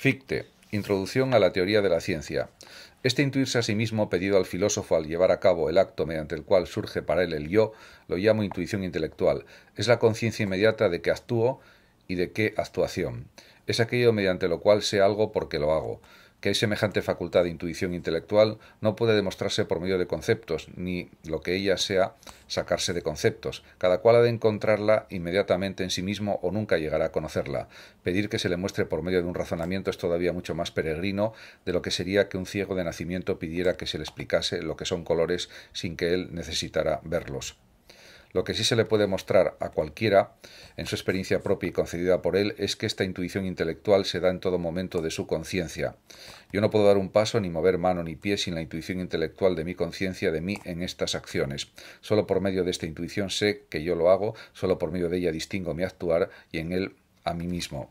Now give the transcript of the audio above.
Fichte, Introducción a la teoría de la ciencia. Este intuirse a sí mismo pedido al filósofo al llevar a cabo el acto mediante el cual surge para él el yo, lo llamo intuición intelectual. Es la conciencia inmediata de que actúo y de qué actuación. Es aquello mediante lo cual sé algo porque lo hago que hay semejante facultad de intuición intelectual no puede demostrarse por medio de conceptos, ni lo que ella sea sacarse de conceptos. Cada cual ha de encontrarla inmediatamente en sí mismo o nunca llegará a conocerla. Pedir que se le muestre por medio de un razonamiento es todavía mucho más peregrino de lo que sería que un ciego de nacimiento pidiera que se le explicase lo que son colores sin que él necesitara verlos. Lo que sí se le puede mostrar a cualquiera, en su experiencia propia y concedida por él, es que esta intuición intelectual se da en todo momento de su conciencia. Yo no puedo dar un paso, ni mover mano ni pie sin la intuición intelectual de mi conciencia de mí en estas acciones. Solo por medio de esta intuición sé que yo lo hago, solo por medio de ella distingo mi actuar y en él a mí mismo.